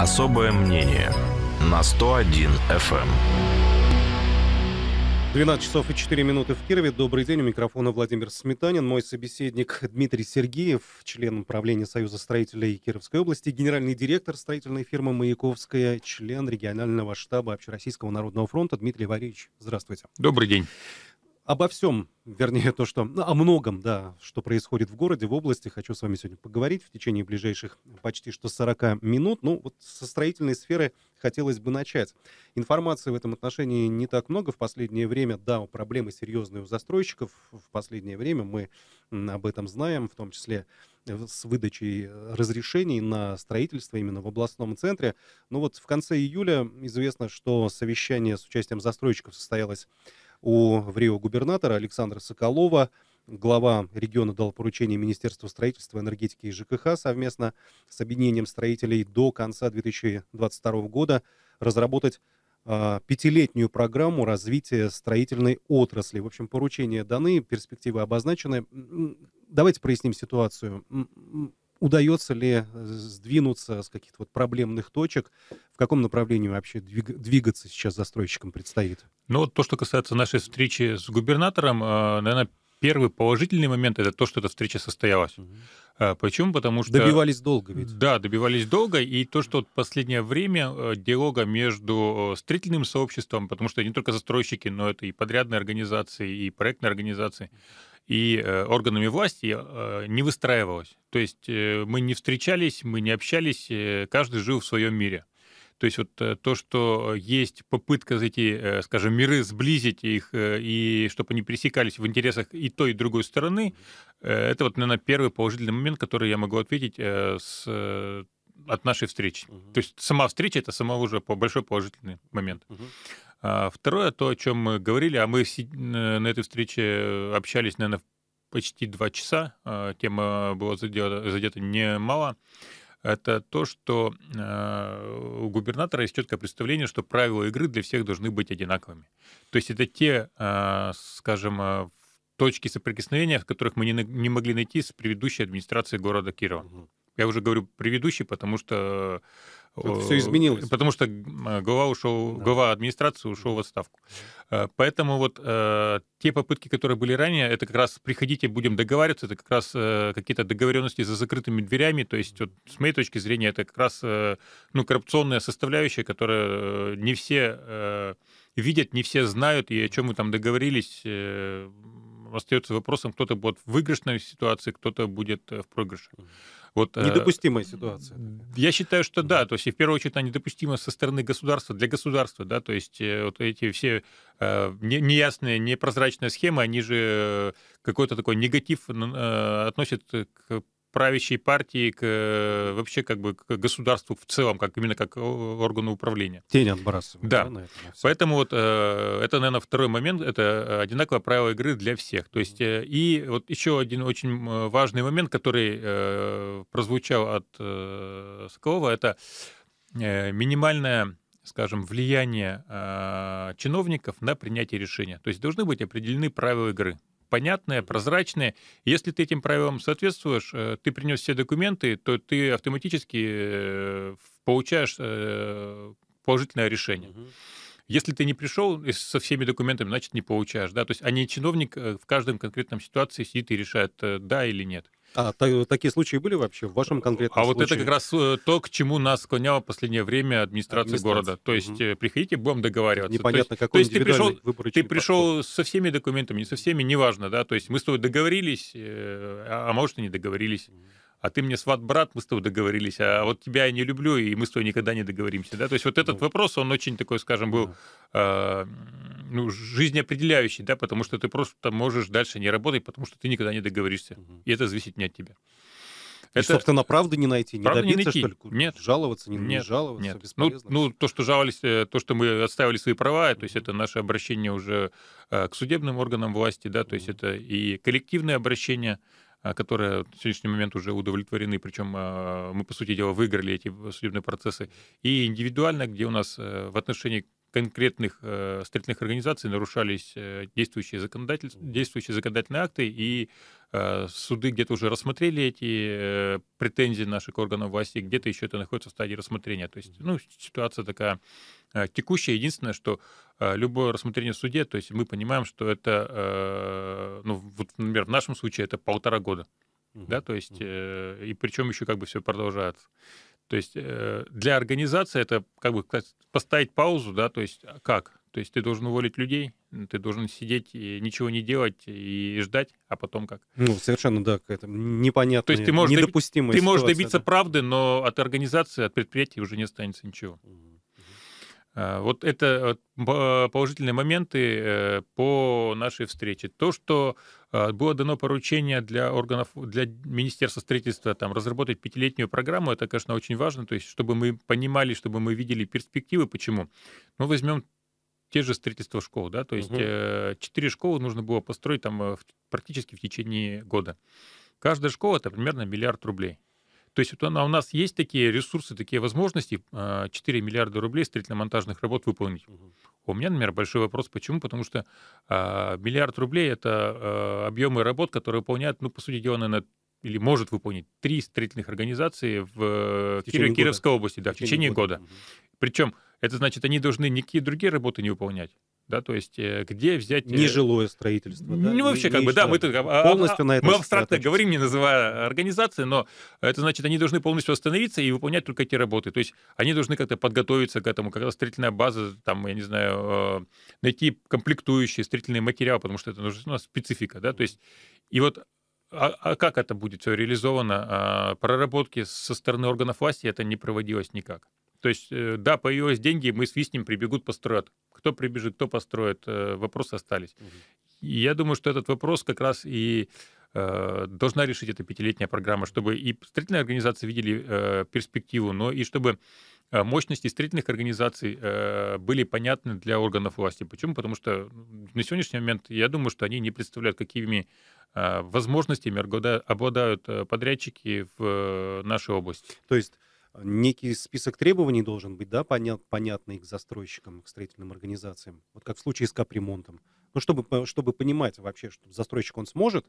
Особое мнение на 101 FM. 12 часов и 4 минуты в Кирове. Добрый день. У микрофона Владимир Сметанин. Мой собеседник Дмитрий Сергеев, член Управления Союза строителей Кировской области, генеральный директор строительной фирмы «Маяковская», член регионального штаба Общероссийского народного фронта Дмитрий Варевич. Здравствуйте. Добрый день обо всем, вернее, то, что ну, о многом, да, что происходит в городе, в области, хочу с вами сегодня поговорить в течение ближайших почти что 40 минут. Ну, вот со строительной сферы хотелось бы начать. Информации в этом отношении не так много. В последнее время, да, проблемы серьезные у застройщиков. В последнее время мы об этом знаем, в том числе э, с выдачей разрешений на строительство именно в областном центре. Но ну вот в конце июля известно, что совещание с участием застройщиков состоялось у в Рио губернатора Александра Соколова. Глава региона дал поручение Министерству строительства, энергетики и ЖКХ совместно с объединением строителей до конца 2022 года разработать э, пятилетнюю программу развития строительной отрасли. В общем, поручения даны, перспективы обозначены. Давайте проясним ситуацию удается ли э, сдвинуться с каких-то вот проблемных точек? В каком направлении вообще двигаться сейчас застройщикам предстоит? Ну, вот то, что касается нашей встречи с губернатором, а, наверное, первый положительный момент это то, что эта встреча состоялась. Угу. Почему? Потому что... Добивались долго ведь. Да, добивались долго. И то, что вот последнее время э, диалога между э, строительным сообществом, потому что не только застройщики, но это и подрядные организации, и проектные организации, и э, органами власти э, не выстраивалось. То есть э, мы не встречались, мы не общались, каждый жил в своем мире. То есть вот то, что есть попытка зайти, скажем, миры сблизить их, и чтобы они пересекались в интересах и той, и другой стороны, это вот, наверное, первый положительный момент, который я могу ответить с от нашей встречи. Угу. То есть сама встреча это сама уже большой положительный момент. Угу. А второе, то, о чем мы говорили, а мы на этой встрече э, общались, наверное, почти два часа, а, тема была задета, задета немало, это то, что а, у губернатора есть четкое представление, что правила игры для всех должны быть одинаковыми. То есть это те, а, скажем, точки соприкосновения, которых мы не могли найти с предыдущей администрацией города Кирова. Я уже говорю предыдущий, потому что Тут все изменилось. Потому что э, глава ушел, да. глава администрации ушел в отставку. Э, поэтому вот э, те попытки, которые были ранее, это как раз приходите, будем договариваться, это как раз какие-то договоренности за закрытыми дверями. То есть вот, с моей точки зрения это как раз ну, коррупционная составляющая, которая не все видят, не все знают, и о чем мы там договорились, остается вопросом, кто-то будет в выигрышной ситуации, кто-то будет э, в проигрыше. Вот, э, Недопустимая ситуация. Я считаю, что да. То есть, и в первую очередь, она недопустима со стороны государства, для государства. Да? То есть, э, вот эти все неясные, непрозрачные схемы, они же какой-то такой негатив относят к правящей партии к э, вообще как бы к государству в целом, как именно как э, органу управления. Тень отбрасывает. Да. да на это, на Поэтому вот э, это, наверное, второй момент. Это э, одинаковое правило игры для всех. То есть э, и вот еще один очень важный момент, который э, прозвучал от э, Соколова, это э, минимальная скажем, влияние э, чиновников на принятие решения. То есть должны быть определены правила игры понятное, прозрачное. Если ты этим правилам соответствуешь, э, ты принес все документы, то ты автоматически э, получаешь э, положительное решение. Если ты не пришел со всеми документами, значит, не получаешь. Да? То есть, а не чиновник в каждом конкретном ситуации сидит и решает, да или нет. А так, такие случаи были вообще в вашем конкретном а случае? А вот это как раз э, то, к чему нас склоняло в последнее время администрация, города. То есть угу. приходите, будем договариваться. Непонятно, то есть, какой то есть ты пришел, ты пришел со всеми документами, не со всеми, неважно, да. То есть мы с тобой договорились, э, а, а может и не договорились а ты мне сват-брат, мы с тобой договорились, а вот тебя я не люблю, и мы с тобой никогда не договоримся, да, то есть вот этот ну, вопрос, он очень такой, скажем, был э, ну, жизнеопределяющий, да, потому что ты просто можешь дальше не работать, потому что ты никогда не договоришься, угу. и это зависит не от тебя. И, это... собственно, правды не найти, не добиться, не найти. что ли? Нет. Жаловаться, не, нет. не жаловаться, нет. бесполезно. Ну, ну, то, что жаловались, э, то, что мы отставили свои права, mm-hmm. то есть это наше обращение уже э, к судебным органам власти, да, то mm-hmm. есть это и коллективное обращение, а, которые в сегодняшний момент уже удовлетворены, причем а, мы, по сути дела, выиграли эти судебные процессы, и индивидуально, где у нас э, в отношении конкретных э, строительных организаций нарушались э, действующие, законодатель, действующие законодательные акты, и э, суды где-то уже рассмотрели эти э, претензии наших органов власти, где-то еще это находится в стадии рассмотрения. То есть, ну, ситуация такая э, текущая. Единственное, что э, любое рассмотрение в суде, то есть мы понимаем, что это, э, ну, вот, например, в нашем случае это полтора года. Uh-huh. Да, то есть, э, и причем еще как бы все продолжается. То есть э, для организации это как бы поставить паузу, да, то есть а как? То есть ты должен уволить людей, ты должен сидеть и ничего не делать и ждать, а потом как? Ну, совершенно, да, это непонятно, непонятная, То есть ты можешь недопустимая Ты можешь добиться да. правды, но от организации, от предприятия уже не останется ничего. А, вот это э, положительные моменты э, по нашей встрече. То, что Э, было дано поручение для органов, для Министерства строительства там, разработать пятилетнюю программу. Это, конечно, очень важно, то есть, чтобы мы понимали, чтобы мы видели перспективы. Почему? Ну, возьмем те же строительство школ, да, то есть э, четыре угу. школы нужно было построить там э, практически в течение года. Каждая школа это примерно миллиард рублей. То есть вот у нас есть такие ресурсы, такие возможности, 4 миллиарда рублей строительно-монтажных работ выполнить. Угу. У меня, например, большой вопрос, почему? Потому что э, миллиард рублей — это э, объемы работ, которые выполняют, ну, по сути дела, наверное, или может выполнить три строительных организации в, э, в Кир... Кировской области, да, в течение, в течение года. года. Угу. Причем это значит, они должны никакие другие работы не выполнять да, то есть э, где взять... Э, Нежилое строительство, да? Ну, вообще, не, как бы, да, мы а, а, полностью а, на это Мы абстрактно говорим, не называя организации, но это значит, они должны полностью остановиться и выполнять только эти работы, то есть они должны как-то подготовиться к этому, когда строительная база, там, я не знаю, э, найти комплектующие строительные материалы, потому что это нужна ну, специфика, да, то есть и вот а, а как это будет все реализовано? А, проработки со стороны органов власти это не проводилось никак. То есть, да, появились деньги, мы свистнем, прибегут построят кто прибежит, кто построит, э, вопросы остались. И я думаю, что этот вопрос как раз и э, должна решить эта пятилетняя программа, чтобы и строительные организации видели э, перспективу, но и чтобы мощности строительных организаций были понятны для органов власти. Почему? Потому что на сегодняшний момент я думаю, что они не представляют, какими э, возможностями обладают подрядчики в нашей области. То есть некий список требований должен быть, да, понят, понятный к застройщикам, к строительным организациям, вот как в случае с капремонтом. Ну, чтобы, чтобы понимать вообще, что застройщик, он сможет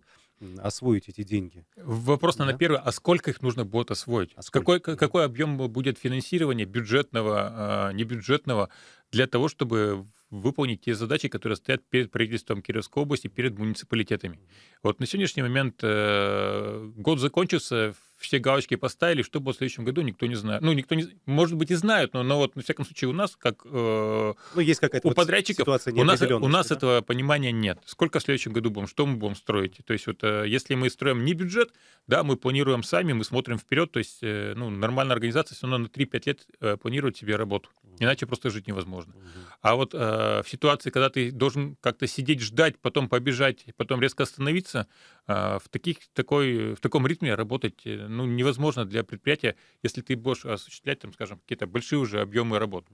освоить эти деньги. Вопрос, наверное, да? первый. А сколько их нужно будет освоить? А какой, какой объем будет финансирования бюджетного, а, небюджетного, для того, чтобы выполнить те задачи, которые стоят перед правительством Кировской области, перед муниципалитетами? Вот на сегодняшний момент э, год закончился, в все галочки поставили, что будет в следующем году, никто не знает. Ну, никто не... Может быть, и знают, но, но вот, на всяком случае, у нас, как э, ну, есть какая-то у вот подрядчиков, у нас, у нас да? этого понимания нет. Сколько в следующем году будем, что мы будем строить. То есть вот э, если мы строим не бюджет, да, мы планируем сами, мы смотрим вперед. То есть э, ну, нормальная организация все равно на 3-5 лет э, планирует себе работу. Иначе просто жить невозможно. А вот э, в ситуации, когда ты должен как-то сидеть, ждать, потом побежать, потом резко остановиться, э, в, таких, такой, в таком ритме работать э, ну, невозможно для предприятия, если ты будешь осуществлять, там, скажем, какие-то большие уже объемы работ.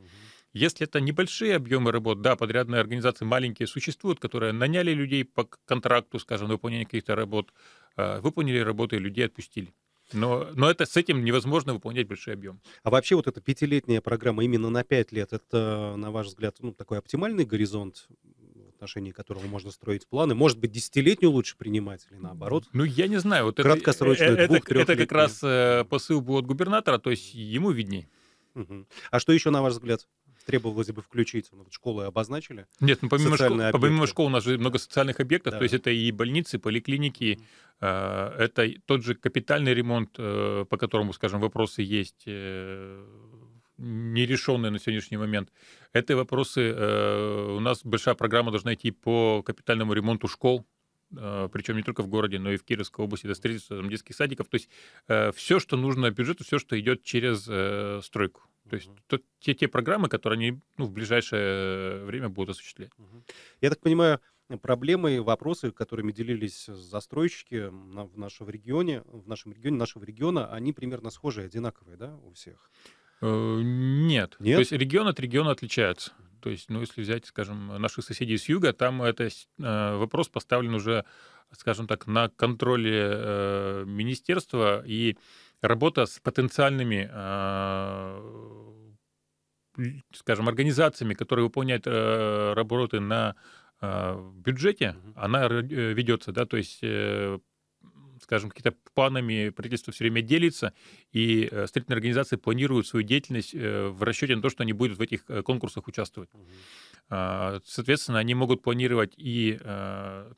Если это небольшие объемы работ, да, подрядные организации маленькие существуют, которые наняли людей по контракту, скажем, на выполнение каких-то работ, а, выполнили работы, людей отпустили. Но, но это с этим невозможно выполнять большой объем. А вообще вот эта пятилетняя программа именно на пять лет, это, на ваш взгляд, ну, такой оптимальный горизонт отношении которого можно строить планы. Может быть, десятилетнюю лучше принимать или наоборот? Ну, я не знаю. Вот Краткосрочную, это, двух, э, это, это как раз э, посыл был от губернатора, то есть ему видней. Угу. А что еще, на ваш взгляд, требовалось бы включить? Ну, вот школы обозначили? Нет, ну помимо, школ, помимо школ у нас же много социальных объектов, да. то есть это и больницы, поликлиники, mm это тот же капитальный ремонт, по которому, скажем, вопросы есть нерешенные на сегодняшний момент. Это вопросы. Э, у нас большая программа должна идти по капитальному ремонту школ, э, причем не только в городе, но и в Кировской области, до строительства детских садиков. То есть э, все, что нужно бюджету, все, что идет через стройку. То есть то, те, те программы, которые они ну, в ближайшее время будут осуществлять. Я так понимаю, проблемы и вопросы, которыми делились застройщики в нашем регионе, в нашем регионе нашего региона, они примерно схожие, одинаковые, да, у всех? Нет. Э, нет. То есть регион от региона отличается. То есть, ну, если взять, скажем, наших соседей с юга, там это э, вопрос поставлен уже, скажем так, на контроле э, министерства и работа с потенциальными, э, скажем, организациями, которые выполняют э, работы на э, бюджете, она э, ведется, да, то есть э, скажем, какими-то планами правительство все время делится, и э, строительные организации планируют свою деятельность э, в расчете на то, что они будут в этих э, конкурсах участвовать. Угу. Соответственно, они могут планировать и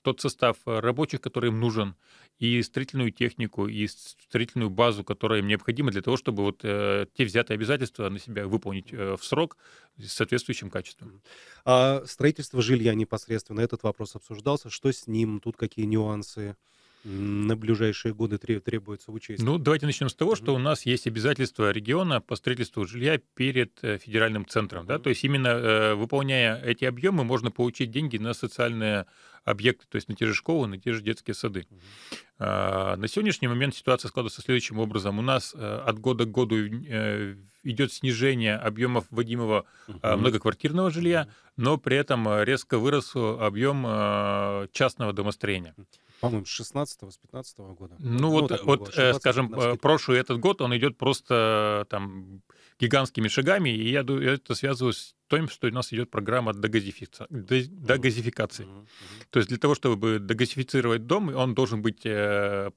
тот состав рабочих, который им нужен, и строительную технику, и строительную базу, которая им необходима для того, чтобы вот те взятые обязательства на себя выполнить в срок с соответствующим качеством. А строительство жилья непосредственно, этот вопрос обсуждался. Что с ним? Тут какие нюансы? на ближайшие годы требуется учесть? Ну, давайте начнем с того, что у нас есть обязательства региона по строительству жилья перед э, федеральным центром. Да? То есть именно э, выполняя эти объемы, можно получить деньги на социальные объекты, то есть на те же школы, на те же детские сады. А, на сегодняшний момент ситуация складывается следующим образом. У нас э, от года к году идет снижение объемов вводимого многоквартирного жилья, но при этом резко вырос объем частного домостроения по-моему, с 16 го с 15 -го года. Ну, ну вот, вот, вот э, было, скажем, э, прошлый этот год он идет просто э, там гигантскими шагами, и я это связываю с тем, что у нас идет программа догазифика... догазификации. Mm-hmm. То есть для того, чтобы догазифицировать дом, он должен быть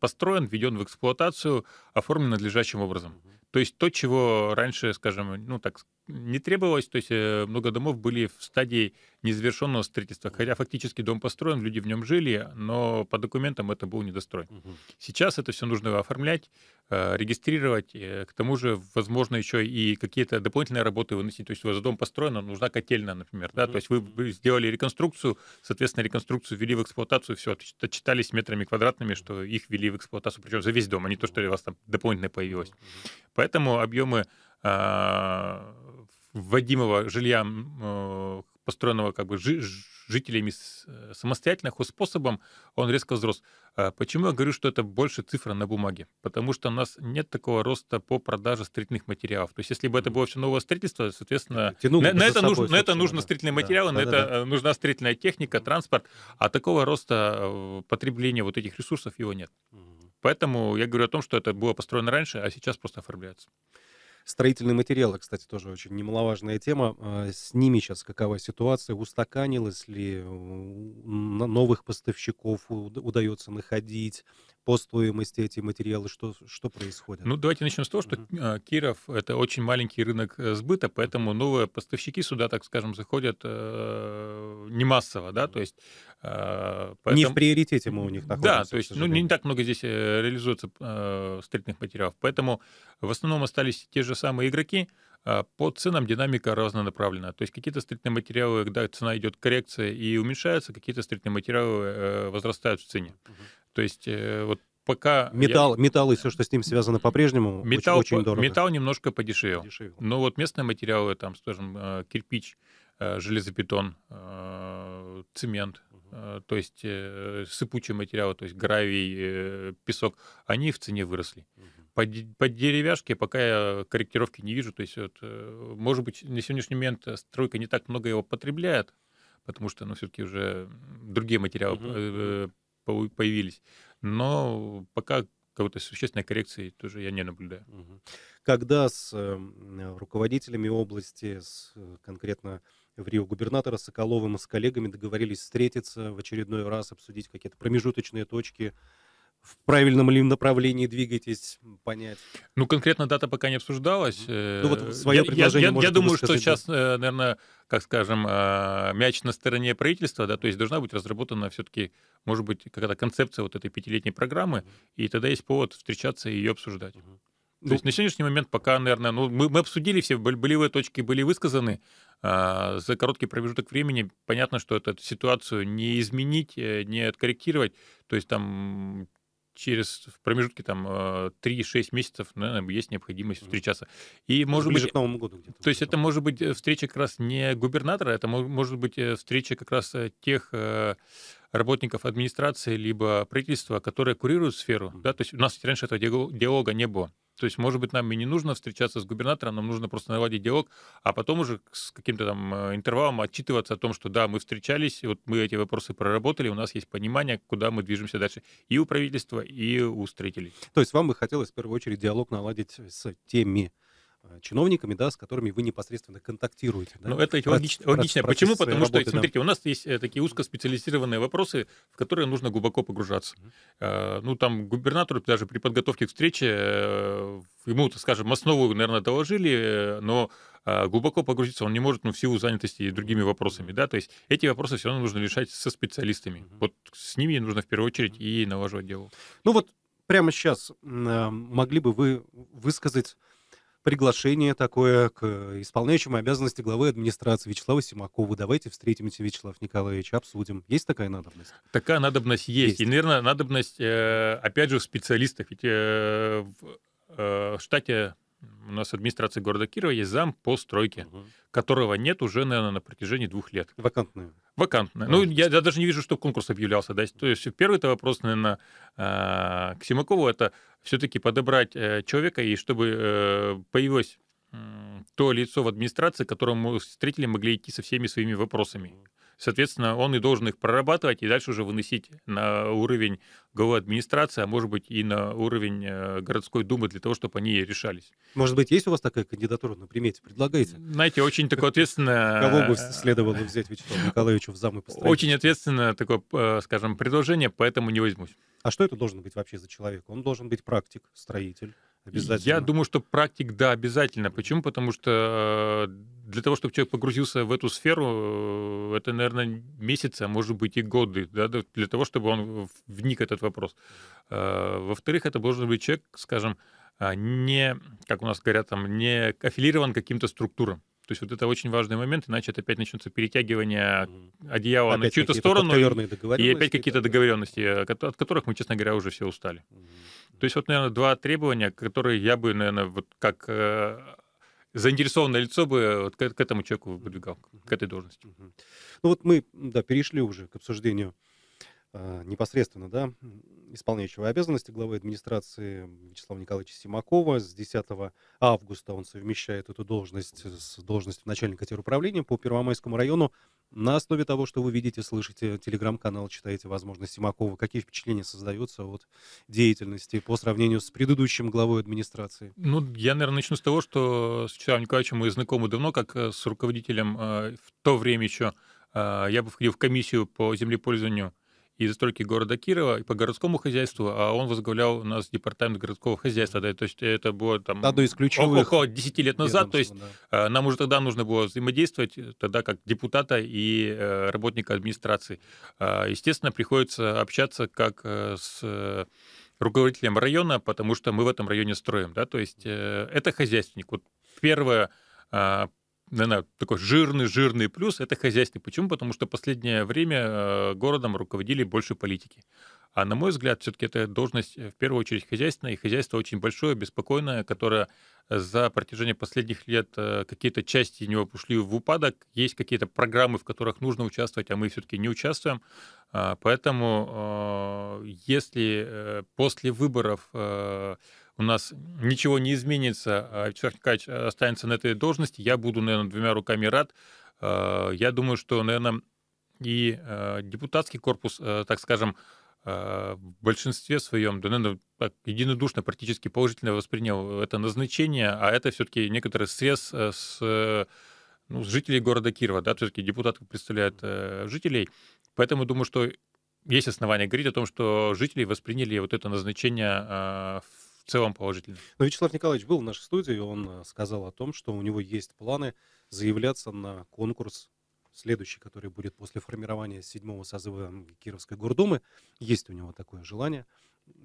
построен, введен в эксплуатацию, оформлен надлежащим образом. Mm-hmm. То есть то, чего раньше, скажем, ну так не требовалось, то есть э, много домов были в стадии незавершенного строительства, хотя фактически дом построен, люди в нем жили, но по документам это был недостроен. Угу. Сейчас это все нужно оформлять, э, регистрировать, э, к тому же, возможно, еще и какие-то дополнительные работы выносить, то есть у вас дом построен, но нужна котельная, например, да, то есть вы сделали реконструкцию, соответственно, реконструкцию ввели в эксплуатацию, все, отчитались метрами квадратными, что их ввели в эксплуатацию, причем за весь дом, а не то, что у вас там дополнительное появилось. Угу. Поэтому объемы а, вводимого жилья, э, построенного как бы жителями э, самостоятельно, хозспособом, он резко возрос. А почему я говорю, что это больше цифра на бумаге? Потому что у нас нет такого роста по продаже строительных материалов. То есть, если бы это было все новое строительство, соответственно, э, Тянуло на, на, это собой, нужно, это нужно строительные материалы, да, на да, это да. нужна строительная техника, транспорт, а такого роста потребления вот этих ресурсов его нет. Угу. Поэтому я говорю о том, что это было построено раньше, а сейчас просто оформляется. Строительные материалы, кстати, тоже очень немаловажная тема. А, С ними сейчас какова ситуация? Устаканилось ли новых поставщиков удается находить? по стоимости эти материалы, что, что происходит? Ну, давайте начнем с того, что mm-hmm. Киров — это очень маленький рынок э, сбыта, поэтому новые поставщики сюда, так скажем, заходят э, не массово, да, то есть... Э, а, поэтому... Не в приоритете мы у них находимся. Да, то есть ну, не так много здесь э, реализуется э, стритных материалов, поэтому в основном остались те же самые игроки, а, по ценам динамика разнонаправлена. То есть какие-то стритные материалы, когда цена идет коррекция и уменьшается, какие-то стритные материалы э, возрастают в цене. Uh-huh. То есть э, вот пока... Металл, я... металл и все, что с ним связано по-прежнему, металл, очень, очень дорого. Металл немножко подешевел. подешевел. Но ну вот местные материалы, там, скажем, э, кирпич, э, железобетон, цемент, угу. то есть сыпучие материалы, то есть гравий, песок, они в цене выросли. Угу. По, по деревяшке пока я корректировки не вижу. То есть, вот, может быть, на сегодняшний момент стройка не так много его потребляет, потому что, ну, все-таки уже другие материалы угу появились. Но пока какой-то существенной коррекции тоже я не наблюдаю. Когда с эм, руководителями области, с, э, конкретно в Рио губернатора Соколовым и с коллегами договорились встретиться в очередной раз, обсудить какие-то промежуточные точки в правильном ли направлении двигаетесь, понять. Ну, конкретно дата пока не обсуждалась. Э, ну, вот свое предложение Я, я, я думаю, что сейчас, э, наверное, как скажем, э, мяч на стороне правительства, да, то есть должна быть разработана все-таки, может быть, какая-то концепция вот этой пятилетней программы, и тогда есть повод встречаться и ее обсуждать. То ну, есть на сегодняшний момент пока, наверное, ну, мы, мы обсудили все, болевые точки были высказаны. А, за короткий промежуток времени понятно, что эту ситуацию не изменить, не откорректировать. То есть там через в промежутке там 3-6 э, месяцев, ну, наверное, есть необходимость встречаться. И может Ближе быть... к Новому году где-то. То есть это может быть э, встреча как раз не губернатора, это может быть э, встреча как раз тех работников администрации либо правительства, которые курируют сферу. Да? То есть у нас раньше этого диалога не было. То есть, может быть, нам и не нужно встречаться с губернатором, нам нужно просто наладить диалог, а потом уже с каким-то там э, интервалом отчитываться о том, что да, мы встречались, вот мы эти вопросы проработали, у нас есть понимание, куда мы движемся дальше и у правительства, и у строителей. То есть вам бы хотелось в первую очередь диалог наладить с теми Э, чиновниками, да, с которыми вы непосредственно контактируете. Да? Ну, это процесс, логично. логично. Почему? Потому работы, что, смотрите, да. у нас есть э, такие узкоспециализированные вопросы, в которые нужно глубоко погружаться. Mm-hmm. Ну, там губернатору даже при подготовке к встрече ему, скажем, основу, наверное, доложили, но глубоко погрузиться он не может, ну, в силу занятости и другими вопросами, да, то есть эти вопросы все равно нужно решать со специалистами. Mm-hmm. Вот с ними нужно в первую очередь и налаживать дело. Ну вот прямо сейчас могли бы вы высказать приглашение такое к исполняющему обязанности главы администрации Вячеславу Симакову. Давайте встретимся, Вячеслав Николаевич, обсудим. Есть такая надобность? Такая надобность есть. есть. И, наверное, надобность, э, опять же, в специалистах. Ведь э, э, в штате у нас администрация города Кирова есть зам по стройке, угу. которого нет уже, наверное, на протяжении двух лет. Вакантная. Вакантная. Ну, я, я даже не вижу, что конкурс объявлялся. Да? То есть первый-то вопрос, наверное, э, к Симакову, это все-таки подобрать э, человека, и чтобы э, появилось то лицо в администрации, которому встретили, могли идти со всеми своими вопросами. Соответственно, он и должен их прорабатывать и дальше уже выносить на уровень главы администрации, а может быть и на уровень э, городской думы для того, чтобы они решались. Может быть, есть у вас такая кандидатура на примете? Предлагайте. Знаете, очень такое ответственное... Кого бы следовало взять Вячеславу Николаевичу в замы по Очень ответственное такое, э, скажем, предложение, поэтому не возьмусь. А что это должен быть вообще за человек? Он должен быть практик, строитель. Обязательно. Я думаю, что практик, да, обязательно. Почему? Потому что э, для того, чтобы человек погрузился в эту сферу, э, это, наверное, месяцы, а может быть и годы, да, для того, чтобы он вник в этот вопрос. Э, во-вторых, это должен быть человек, скажем, а, не, как у нас говорят, там, не аффилирован каким-то структурам. То есть вот это очень важный момент, иначе это опять начнется перетягивание одеяла опять на чью-то сторону. И, опять какие-то договоренности, э, от которых мы, честно говоря, уже все устали. mm То есть вот, наверное, два требования, которые я бы, наверное, вот как э, заинтересованное лицо бы э, вот к, к этому человеку выдвигал, mm к этой должности. mm Ну вот мы, да, перешли уже к обсуждению а, непосредственно да, исполняющего обязанности главы администрации Вячеслава Николаевича Симакова. С 10 августа он совмещает эту должность с должностью начальника теруправления по Первомайскому району. На основе того, что вы видите, слышите телеграм-канал, читаете, возможно, Симакова, какие впечатления создаются от деятельности по сравнению с предыдущим главой администрации? Ну, я, наверное, начну с того, что с Вячеславом Николаевичем мы знакомы давно, как э, с руководителем э, в то время еще э, я бы входил в комиссию по землепользованию из стройки города Кирова и по городскому хозяйству, а он возглавлял у нас департамент городского хозяйства. Да, то есть это было там Одно из ключевых около 10 лет назад. То есть да. А, нам уже тогда нужно было взаимодействовать, э, тогда как депутата и э, работника администрации. А, естественно, приходится общаться как э, с руководителем района, потому что мы в этом районе строим. Да? То есть это хозяйственник. Вот первое а, наверное, такой жирный-жирный плюс – это хозяйство. Почему? Потому что последнее время э, городом руководили больше политики. А на мой взгляд, все-таки это должность э, в первую очередь хозяйственная, и хозяйство очень большое, беспокойное, которое за протяжении последних лет э, какие-то части него ушли в упадок, есть какие-то программы, в которых нужно участвовать, а мы все-таки не участвуем. А, поэтому если после выборов у нас ничего не изменится, Вячеслав а Николаевич останется на этой должности, я буду, наверное, двумя руками рад. Э, я думаю, что, наверное, и э, депутатский корпус, э, так скажем, в большинстве своем, да, наверное, так, единодушно практически положительно воспринял это назначение, а это все-таки некоторый срез с ну, жителей города Кирова, да, все-таки депутаты представляют жителей, поэтому думаю, что есть основания говорить о том, что жители восприняли вот это назначение э, в целом положительно. Но Вячеслав Николаевич был в нашей студии, он э, сказал о том, что у него есть планы заявляться на конкурс следующий, который будет после формирования седьмого созыва Кировской гордумы. Есть у него такое желание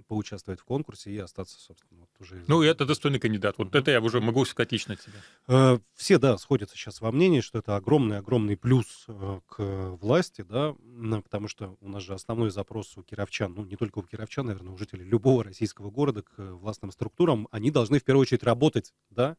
поучаствовать в конкурсе и остаться, собственно, вот уже... Ну, и это достойный кандидат. Вот это я уже могу сказать лично тебе. Э, все, да, сходятся сейчас во мнении, что это огромный-огромный плюс э, к власти, да, э, потому что у нас же основной запрос у кировчан, ну, не только у кировчан, наверное, у жителей любого российского города к властным структурам, они должны в первую очередь работать, да,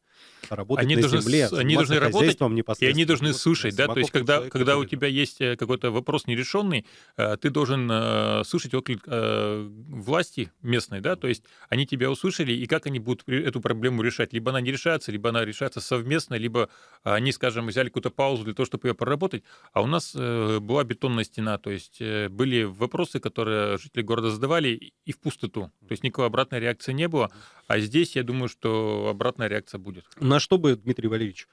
работать они на должны, земле, они должны работать, и они должны слышать, да, то есть когда, человека, когда у тебя есть какой-то вопрос нерешенный, ты должен слышать отклик власти, власти местной, да, то есть они тебя услышали, и как они будут эту проблему решать? Либо она не решается, либо она решается совместно, либо а, они, скажем, взяли какую-то паузу для того, чтобы ее проработать. А у нас э, была бетонная стена, то есть э, были вопросы, которые жители города задавали, и в пустоту. То есть никакой обратной реакции не было. А здесь, я думаю, что обратная реакция будет. На что бы, Дмитрий Валерьевич,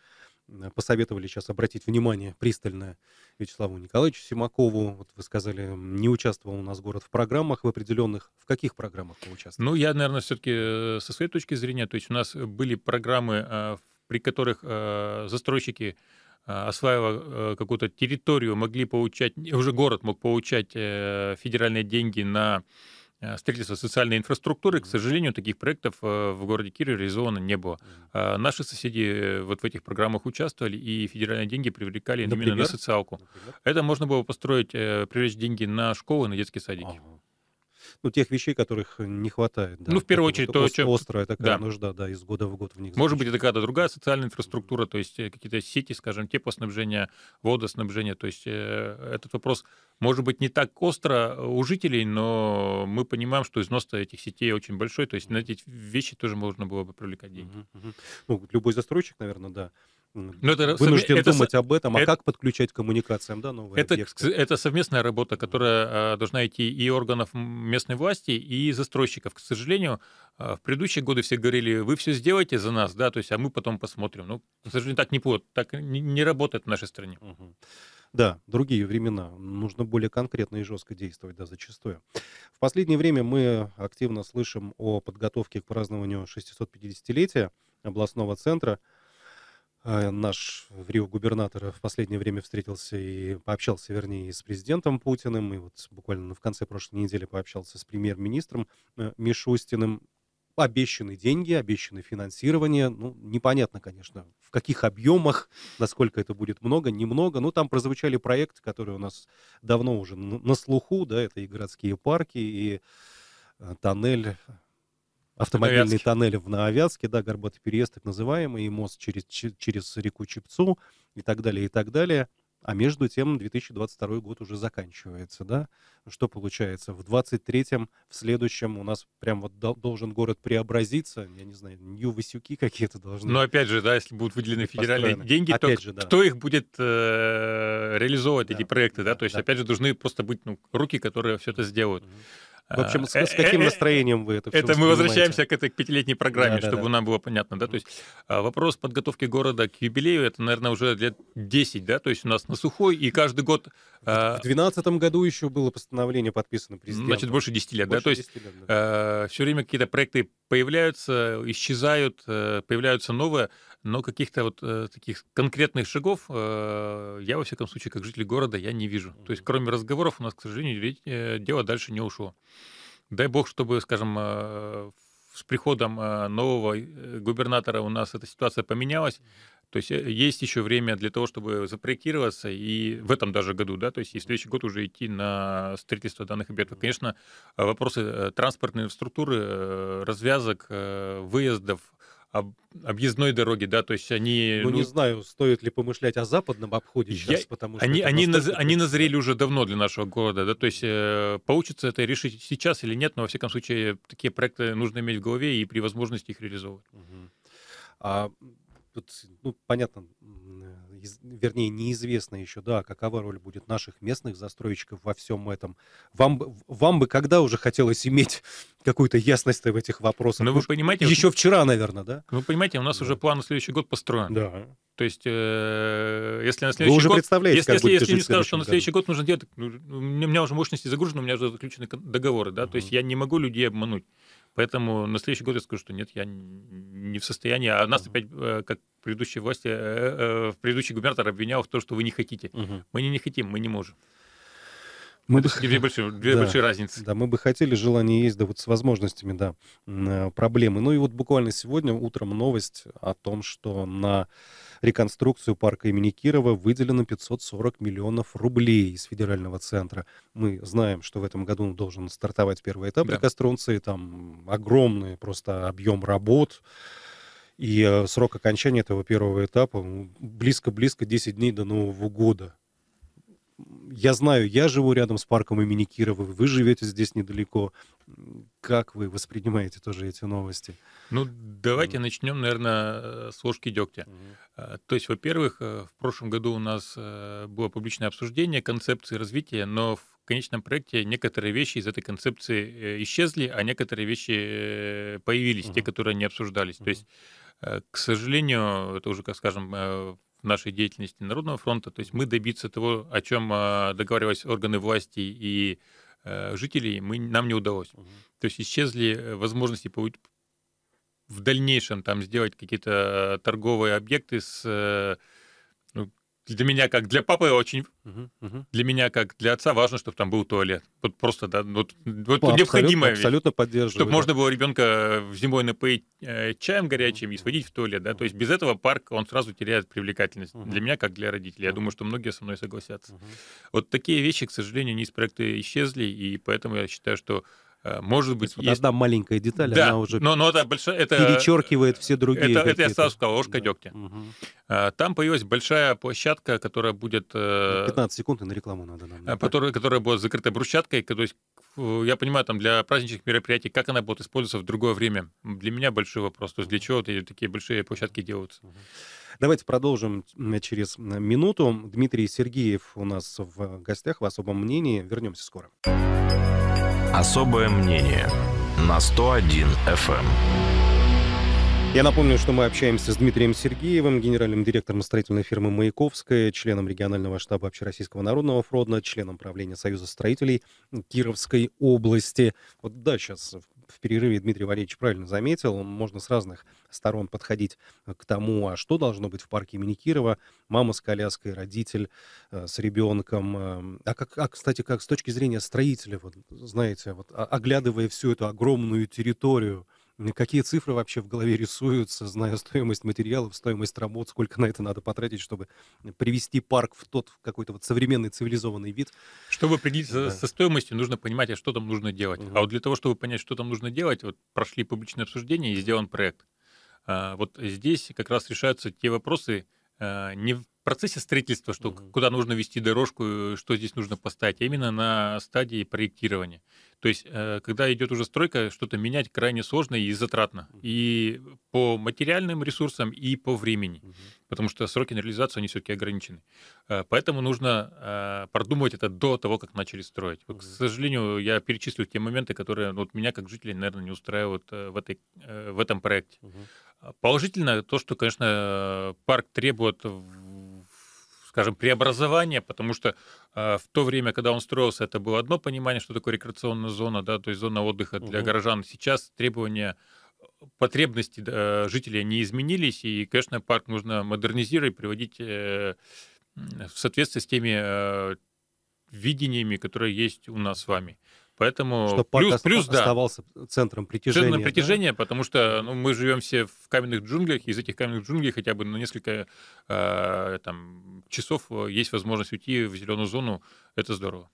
Э, посоветовали сейчас обратить внимание пристальное Вячеславу Николаевичу Симакову. Вот вы сказали, не участвовал у нас город в программах в определенных. В каких программах вы участвовали? Ну, я, наверное, все-таки э, со своей точки зрения, то есть у нас были программы, э, при которых застройщики осваивая какую-то территорию, могли получать, уже город мог получать федеральные деньги на Э, строительство социальной инфраструктуры. К сожалению, таких проектов э, в городе Кире реализовано не было. А наши соседи э, вот в этих программах участвовали и федеральные деньги привлекали Например? именно на социалку. Например? Это можно было построить, привлечь деньги на школы, на детские садики. Ага ну, тех вещей, которых не хватает. Да. Ну, в первую очередь, то, что... Острая такая да. нужда, да, из года в год в них. Может быть, это какая-то другая социальная инфраструктура, то есть э, какие-то сети, скажем, теплоснабжения, водоснабжения, то есть э, этот вопрос может быть не так остро у жителей, но мы понимаем, что износ этих сетей очень большой, то есть на эти вещи тоже можно было бы привлекать деньги. Ну, любой застройщик, наверное, да. Но ну, это вынужден это, думать это, об этом, а это, как подключать к коммуникациям да, новые это, объекты. Это совместная работа, которая э, должна идти и органов местной власти, и застройщиков. К сожалению, э, в предыдущие годы все говорили, вы все сделаете за нас, да, то есть, а мы потом посмотрим. Ну, к сожалению, так не, так не работает в нашей стране. Угу. Да, другие времена. Нужно более конкретно и жестко действовать, да, зачастую. В последнее время мы активно слышим о подготовке к празднованию 650-летия областного центра – Э, наш в Рио губернатор в последнее время встретился и пообщался, вернее, с президентом Путиным, и вот буквально в конце прошлой недели пообщался с премьер-министром э, Мишустиным. Обещаны деньги, обещаны финансирование. Ну, непонятно, конечно, в каких объемах, насколько это будет много, немного. Но ну, там прозвучали проекты, которые у нас давно уже на слуху, да, это и городские парки, и э, тоннель автомобильный тоннель в Нововятске, да, горбатый переезд, так называемый, и мост через, через реку Чепцу и так далее, и так далее. А между тем 2022 год уже заканчивается, да? Что получается? В 23-м, в следующем у нас прям вот должен город преобразиться. Я не знаю, нью-васюки какие-то должны Но ну, опять же, да, если будут выделены федеральные построены. деньги, опять то же, да. кто их будет э, реализовывать, да. эти проекты, да? То есть, да. опять же, должны просто быть ну, руки, которые все это сделают. Угу. В общем, с, э, с каким э, э, настроением вы это все Это мы возвращаемся к этой пятилетней программе, да, чтобы да, да. нам было понятно, да, то есть а, вопрос подготовки города к юбилею, это, наверное, уже лет 10, да, то есть у нас на сухой, и каждый год... А, в 2012 году еще было постановление подписано президентом. Значит, больше 10 лет, больше да, то есть лет, да. А, все время какие-то проекты появляются, исчезают, появляются новые но каких-то вот э, таких конкретных шагов э, я, во всяком случае, как житель города, я не вижу. То есть, кроме разговоров, у нас, к сожалению, э, дело дальше не ушло. Дай бог, чтобы, скажем, э, с приходом э, нового э, губернатора у нас эта ситуация поменялась. То есть э, есть еще время для того, чтобы запроектироваться, и в этом даже году, да, то есть и в следующий год уже идти на строительство данных объектов. Конечно, вопросы транспортной инфраструктуры, развязок, выездов, об, объездной дороги, да, то есть они... Ну, ну, не знаю, стоит ли помышлять о западном обходе я... сейчас, потому что... Они, они, наз... они назрели уже давно для нашего города, да, то есть э, получится это решить сейчас или нет, но, во всяком случае, такие проекты нужно иметь в голове и при возможности их реализовывать. Угу. А, тут, ну, понятно, вернее, неизвестно еще, да, какова роль будет наших местных застройщиков во всем этом. Вам, вам бы когда уже хотелось иметь какую-то ясность в этих вопросах? Ну, вы Может, ну, понимаете... Еще вчера, наверное, да? Ну, вы понимаете, у нас да. уже план на следующий год построен. Да. То есть, э, если на следующий Вы уже год... представляете, если, как если, если не скажут, что на следующий году. год нужно делать... Ну, у меня уже мощности загружены, у меня уже заключены договоры, да, uh-huh. то есть я не могу людей обмануть. Поэтому на следующий год я скажу, что нет, я не в состоянии. А нас uh-huh. опять, э, как предыдущие власти, э, э, в предыдущий губернатор обвинял в том, что вы не хотите. Угу. Мы не, не хотим, мы не можем. Мы бы... Две, большие, две да, большие разницы. Да, мы бы хотели, желание есть, да вот с возможностями, да, э, проблемы. Ну и вот буквально сегодня утром новость о том, что на реконструкцию парка имени Кирова выделено 540 миллионов рублей из федерального центра. Мы знаем, что в этом году должен стартовать первый этап да. реконструкции, там огромный просто объем работ, и э, срок окончания этого первого этапа близко-близко 10 дней до Нового года. Я знаю, я живу рядом с парком имени Кирова, вы живете здесь недалеко. Как вы воспринимаете тоже эти новости? Ну, давайте mm. начнем, наверное, с ложки дегтя. Mm. То есть, во-первых, э, в прошлом году у нас было публичное обсуждение концепции развития, но в конечном проекте некоторые вещи из этой концепции исчезли, а некоторые вещи появились, mm. те, которые не обсуждались. Mm. То есть Э, к сожалению, это уже, как скажем, э, нашей деятельности Народного фронта. То есть мы добиться того, о чем а, договаривались органы власти и э, жителей, мы, нам не удалось. Угу. То есть исчезли возможности в дальнейшем там сделать какие-то торговые объекты с для меня, как для папы, очень... Угу, угу. Для меня, как для отца, важно, чтобы там был туалет. Вот просто, да, вот, вот ну, необходимое. Абсолютно, поддерживаю. Чтобы да. можно было ребенка зимой напоить э, чаем горячим и сводить в туалет, да. То есть без этого парк, он сразу теряет привлекательность. Угу. Для меня, как для родителей. Я думаю, что многие со мной согласятся. Вот такие вещи, к сожалению, не из проекта исчезли, и поэтому я считаю, что Э, может быть, есть, есть... Вот одна маленькая деталь, да, она уже но, но это большая, это, перечеркивает все другие. Это, это я сразу сказал, ложка да. дегтя. Угу. Там появилась большая площадка, которая будет... 15 э, секунд, и на рекламу надо нам. Которая, которая будет закрыта брусчаткой. То есть, я понимаю, там для праздничных мероприятий, как она будет использоваться в другое время? Для меня большой вопрос. То есть, для чего такие большие площадки делаются? Давайте продолжим через минуту. Дмитрий Сергеев у нас в гостях в особом мнении. Вернемся скоро. Особое мнение на 101 FM. Эм. Я напомню, что мы общаемся с Дмитрием Сергеевым, генеральным директором строительной фирмы «Маяковская», членом регионального штаба Общероссийского народного фронта, членом правления Союза строителей Кировской области. Вот да, сейчас в перерыве Дмитрий Валерьевич правильно заметил, можно с разных сторон подходить э, к тому, а что должно быть в парке имени Кирова, мама с коляской, родитель э, с ребенком. Э, эм. а, как, а, кстати, как с точки зрения строителя, вот, знаете, вот, а, оглядывая всю эту огромную территорию, какие цифры вообще в голове рисуются, зная стоимость материалов, стоимость работ, сколько на это надо потратить, чтобы привести парк в тот какой-то вот современный цивилизованный вид. Чтобы определиться да. со стоимостью, нужно понимать, а что там нужно делать. Угу. А вот для того, чтобы понять, что там нужно делать, вот прошли публичное обсуждение и сделан проект. А, вот здесь как раз решаются те вопросы а, не в процессе строительства, что угу. куда нужно вести дорожку, э, что здесь нужно поставить, а именно на стадии проектирования. То есть, э, когда идет уже стройка, что-то менять крайне сложно и затратно. И по материальным ресурсам, и по времени. Потому что сроки на реализацию, они все-таки ограничены. Э, поэтому нужно э, продумывать это до того, как начали строить. Вот, К сожалению, я перечислю те моменты, которые ну, вот, меня как жителя, наверное, не устраивают в, этой, в этом проекте. Положительно то, что, конечно, парк требует скажем, преобразование, потому что э, в то время, когда он строился, это было одно понимание, что такое рекреационная зона, да, то есть зона отдыха для угу. горожан. Сейчас требования э, потребности э, жителей не изменились, и, конечно, парк нужно модернизировать, приводить э, в соответствие с теми э, видениями, которые есть у нас с вами. Поэтому Чтобы плюс, парк плюс да. оставался центром притяжения. Центром притяжения, да? потому что ну, мы живем все в каменных джунглях, из этих каменных джунглей хотя бы на несколько э, там, часов э, есть возможность уйти в зеленую зону, это здорово.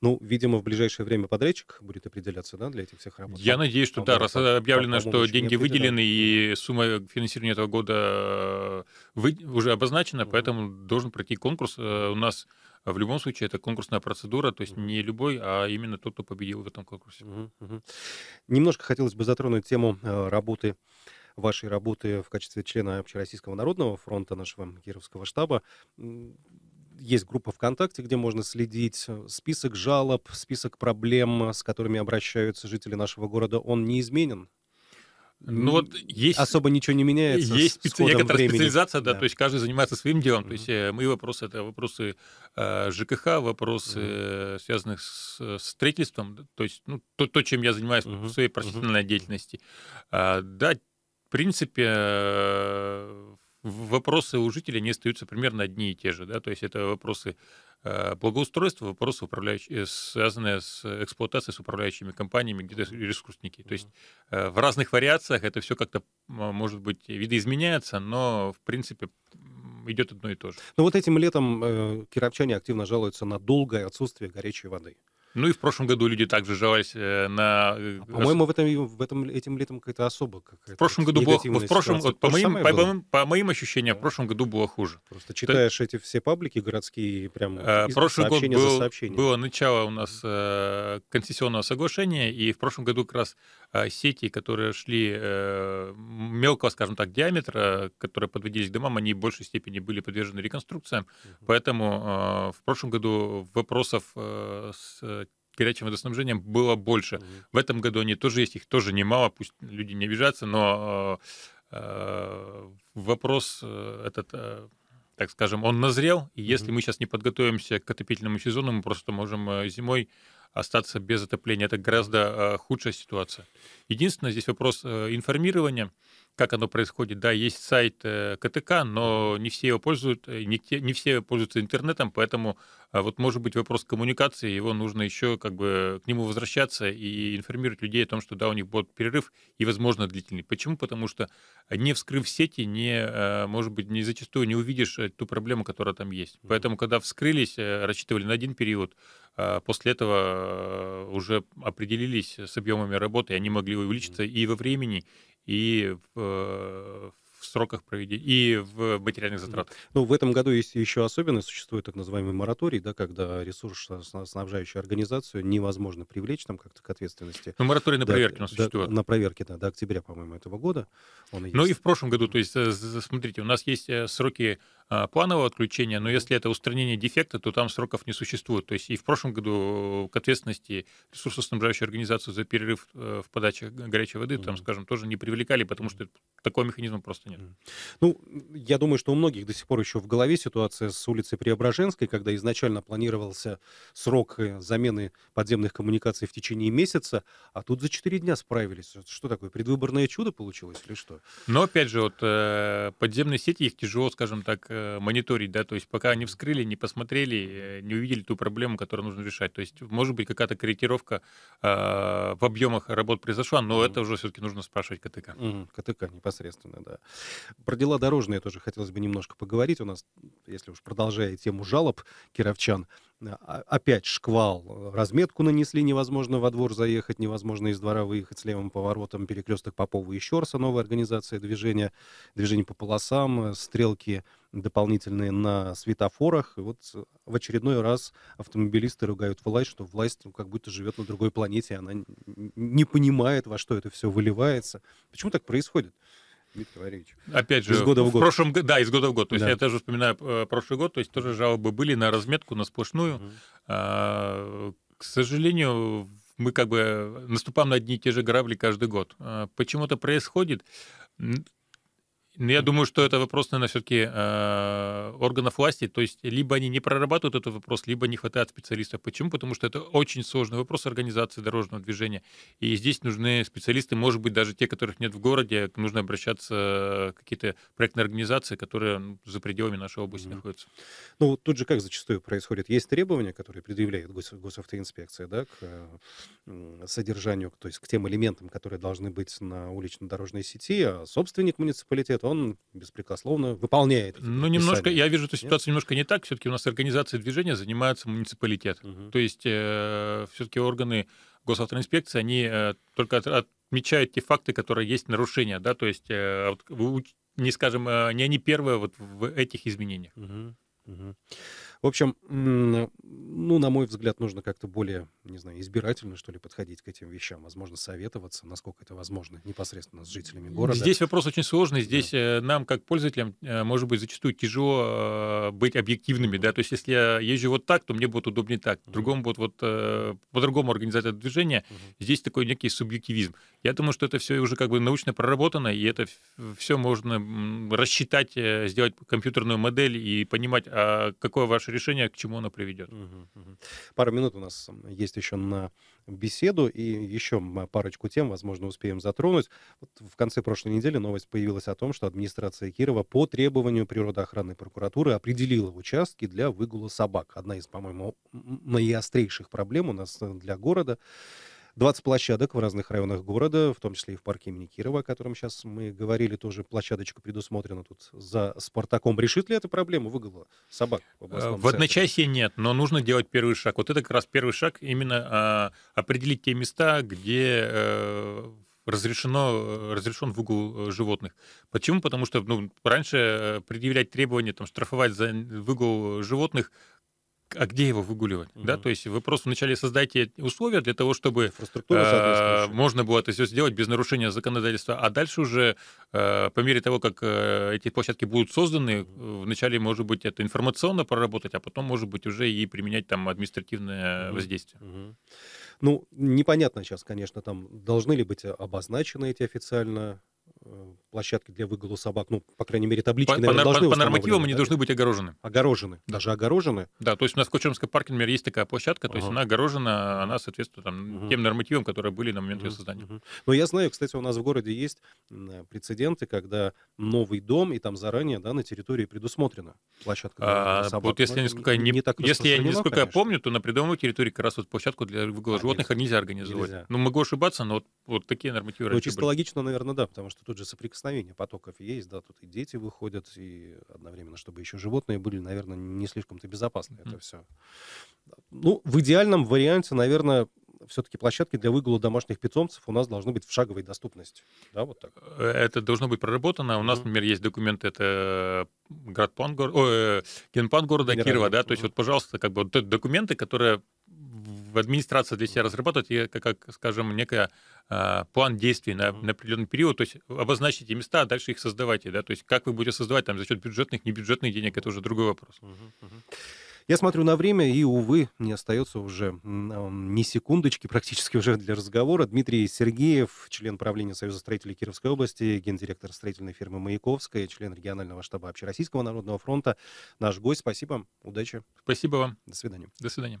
Ну, видимо, в ближайшее время подрядчик будет определяться, да, для этих всех работ? Я надеюсь, что ну, да, раз э, объявлено, что деньги выделены и сумма финансирования этого года э, вы... уже обозначена, угу. поэтому должен пройти конкурс. У нас в любом случае это конкурсная процедура, то есть не любой, а именно тот, кто победил в этом конкурсе. Немножко хотелось бы затронуть тему э, работы вашей работы в качестве члена Общероссийского народного фронта нашего Кировского штаба. Есть группа ВКонтакте, где можно следить. Список жалоб, список проблем, с которыми обращаются жители нашего города, он не изменен ну вот есть... Особо ничего не меняется. Есть специ... некоторая времени. специализация, да, да, то есть каждый занимается своим делом. Mm-hmm. То есть мои э, вопросы это вопросы э, ЖКХ, вопросы, mm-hmm. Э, связанных с, с строительством, то есть ну, то, то, чем я занимаюсь mm-hmm. в своей профессиональной mm-hmm. деятельности. А, да, в принципе, э, вопросы у жителей не остаются примерно одни и те же, да, то есть это вопросы Э, благоустройство, вопросы, управляющие, э, связанные с эксплуатацией с управляющими компаниями, где-то ресурсники. То есть э, в разных вариациях это все как-то, может быть, видоизменяется, но, в принципе, идет одно и то же. Ну вот этим летом э, кировчане активно жалуются на долгое отсутствие горячей воды. Ну и в прошлом году люди также жаловались э, на... Э, а, по-моему, в этом, в этом этим летом какая-то особо какая-то В прошлом году было... В прошлом, вот, по, моим, по, по, по моим ощущениям, да. в прошлом году было хуже. Просто читаешь То... эти все паблики городские, прям а, прошлый год был, было начало у нас э, концессионного соглашения, и в прошлом году как раз э, сети, которые шли э, мелкого, скажем так, диаметра, которые подводились к домам, они в большей степени были подвержены реконструкциям, угу. поэтому э, в прошлом году вопросов э, с горячим водоснабжением было больше. Угу. В этом году они тоже есть, их тоже немало, пусть люди не обижаются, но э, э вопрос э, этот, э, так скажем, он назрел, и если угу. мы сейчас не подготовимся к отопительному сезону, мы просто можем э, зимой остаться без отопления. Это гораздо э, худшая ситуация. Единственное, здесь вопрос э, информирования, как оно происходит. Да, есть сайт э, КТК, но не все его пользуют, не, те, не все пользуются интернетом, поэтому а вот, может быть, вопрос коммуникации, его нужно еще как бы к нему возвращаться и информировать людей о том, что да, у них будет перерыв и, возможно, длительный. Почему? Потому что не вскрыв сети, не, а, может быть, не зачастую не увидишь э, ту проблему, которая там есть. Поэтому, когда вскрылись, э, рассчитывали на один период, а после этого э, уже определились с объемами работы, они могли увеличиться и во времени, и в, в в сроках проведения и в материальных затратах. Ну, в этом году есть еще особенность, существует так называемый мораторий, да, когда ресурсоснабжающую организацию невозможно привлечь там как-то к ответственности. Ну, мораторий на да, проверки у нас да, существует. На проверки, да, до октября, по-моему, этого года. Он и Ну и в прошлом году, то есть, э, смотрите, у нас есть э, сроки а, планового отключения, но если это устранение дефекта, то там сроков не существует. То есть и в прошлом году к ответственности ресурсоснабжающую организацию за перерыв э, в подаче горячей воды, там, скажем, тоже не привлекали, потому что такого механизма просто нет. Ну, я думаю, что у многих до сих пор еще в голове ситуация с улицей Преображенской, когда изначально планировался срок э, замены подземных коммуникаций в течение месяца, а тут за четыре дня справились. Что такое, предвыборное чудо получилось или что? Но, опять же, вот э, подземные сети, их тяжело, скажем так, э, мониторить, да, то есть пока они вскрыли, не посмотрели, не увидели ту проблему, которую нужно решать. То есть, может быть, какая-то корректировка в объемах работ произошла, но это уже все-таки нужно спрашивать КТК. КТК непосредственно, да. Про дела дорожные тоже хотелось бы немножко поговорить. У нас, если уж продолжая тему жалоб кировчан, а, а, опять шквал. Э, разметку нанесли, невозможно во двор заехать, невозможно из двора выехать с левым поворотом. Перекресток Попова и Щерса, новая организация движения, движение по полосам, э, стрелки дополнительные на светофорах. И вот э, в очередной раз автомобилисты ругают власть, что власть ну, как будто живет на другой планете, она не понимает, во что это все выливается. Почему так происходит? Дмитрий Валерьевич. Опять же, из года в, год. в прошлом году. Да, из года в год. То есть да. я тоже вспоминаю э, прошлый год, то есть тоже жалобы были на разметку, на сплошную. Угу. к сожалению, мы как бы э, наступаем на одни и те же грабли каждый год. А, почему это происходит? Ну, я думаю, что это вопрос, наверное, все-таки э, органов власти. То есть либо они не прорабатывают этот вопрос, либо не хватает специалистов. Почему? Потому что это очень сложный вопрос организации дорожного движения. И здесь нужны специалисты, может быть, даже те, которых нет в городе. Нужно обращаться э, к какие-то проектные организации, которые ну, за пределами нашей области mm-hmm. находятся. Ну, тут же как зачастую происходит? Есть требования, которые предъявляет гос- госавтоинспекция да, к содержанию, то есть к тем элементам, которые должны быть на улично-дорожной сети, а собственник муниципалитета делает, он беспрекословно выполняет. Ну, немножко, я вижу эту ситуацию Нет? немножко не так. Все-таки у нас организацией движения занимается муниципалитет. Угу. То есть э, все-таки органы госавтоинспекции, они э, только от, отмечают те факты, которые есть нарушения, да, то есть э, вот, вы, не скажем, э, не они первые вот в этих изменениях. Угу. Угу. В общем, ну, на мой взгляд, нужно как-то более, не знаю, избирательно, что ли, подходить к этим вещам. Возможно, советоваться, насколько это возможно, непосредственно с жителями города. Здесь вопрос очень сложный. Здесь да. Э, нам, как пользователям, э, может быть, зачастую тяжело э, быть объективными, да. То есть, если я езжу вот так, то мне будет удобнее так. Другому будет вот по-другому организовать это движение. Здесь такой некий субъективизм. Я думаю, что это все уже как бы научно проработано, и это все можно рассчитать, сделать компьютерную модель и понимать, а какое ваше решение, к чему оно приведет. Пару минут у нас есть еще на беседу, и еще парочку тем, возможно, успеем затронуть. Вот в конце прошлой недели новость появилась о том, что администрация Кирова по требованию природоохранной прокуратуры определила участки для выгула собак. Одна из, по-моему, наиострейших проблем у нас э, для города. 20 площадок в разных районах города, в том числе и в парке имени Кирова, о котором сейчас мы говорили, тоже площадочка предусмотрена тут за «Спартаком». Решит ли эта проблема выгула собак? В, э, в одночасье нет, но нужно делать первый шаг. Вот это как раз первый шаг именно а, определить те места, где а, разрешено, э, разрешен выгул животных. Почему? Потому что ну, раньше предъявлять требования, там, штрафовать за выгул животных – а где его выгуливать? Угу. Да, то есть вы просто вначале создайте условия для того, чтобы э, можно было это все сделать без нарушения законодательства, а дальше уже э, по мере того, как э, эти площадки будут созданы, вначале, может быть, это информационно проработать, а потом, может быть, уже и применять там административное угу. воздействие. Угу. Ну, непонятно сейчас, конечно, там должны ли быть обозначены эти официально Э, площадки для выгула собак, ну, по крайней мере, таблички, по, наверное, по, должны По, по нормативам они должны быть огорожены. Огорожены, да. даже огорожены? Да, то есть у нас в Кучермском парке, например, есть такая площадка, то ага. есть она огорожена, она соответствует там, угу. тем нормативам, которые были на момент угу. ее создания. Угу. Но я знаю, кстати, у нас в городе есть э, прецеденты, когда новый дом, и там заранее, да, на территории предусмотрена площадка для а, собак. Вот если, я несколько, ну, не, не так если я, несколько конечно. помню, то на придомовой территории как раз вот площадку для выгула а, животных нельзя, нельзя организовать. Нельзя. Ну, могу ошибаться, но вот, вот такие нормативы. Ну, чисто логично, наверное, да, потому что тут же соприкосновение потоков есть, да, тут и дети выходят, и одновременно, чтобы еще животные были, наверное, не слишком-то безопасно mm-hmm. это все. Ну, в идеальном варианте, наверное, все-таки площадки для выгула домашних питомцев у нас должны быть в шаговой доступности. Да, вот так. Э, это должно быть проработано. У нас, mm-hmm. например, есть документ, это город план, гор... О, э, генплан города Генеральный. Кирова, да, то есть вот, пожалуйста, как бы вот документы, которые в администрация для себя разрабатывает, как, скажем, некая план действий на, на определенный период, то есть обозначите места, а дальше их создавайте, да, то есть как вы будете создавать там за счет бюджетных, небюджетных денег, это уже другой вопрос. Я смотрю на время, и, увы, не остается уже а, ни секундочки практически уже для разговора. Дмитрий Сергеев, член правления Союза строителей Кировской области, гендиректор строительной фирмы «Маяковская», член регионального штаба Общероссийского народного фронта. Наш гость, спасибо, удачи. Спасибо вам. До свидания. До свидания.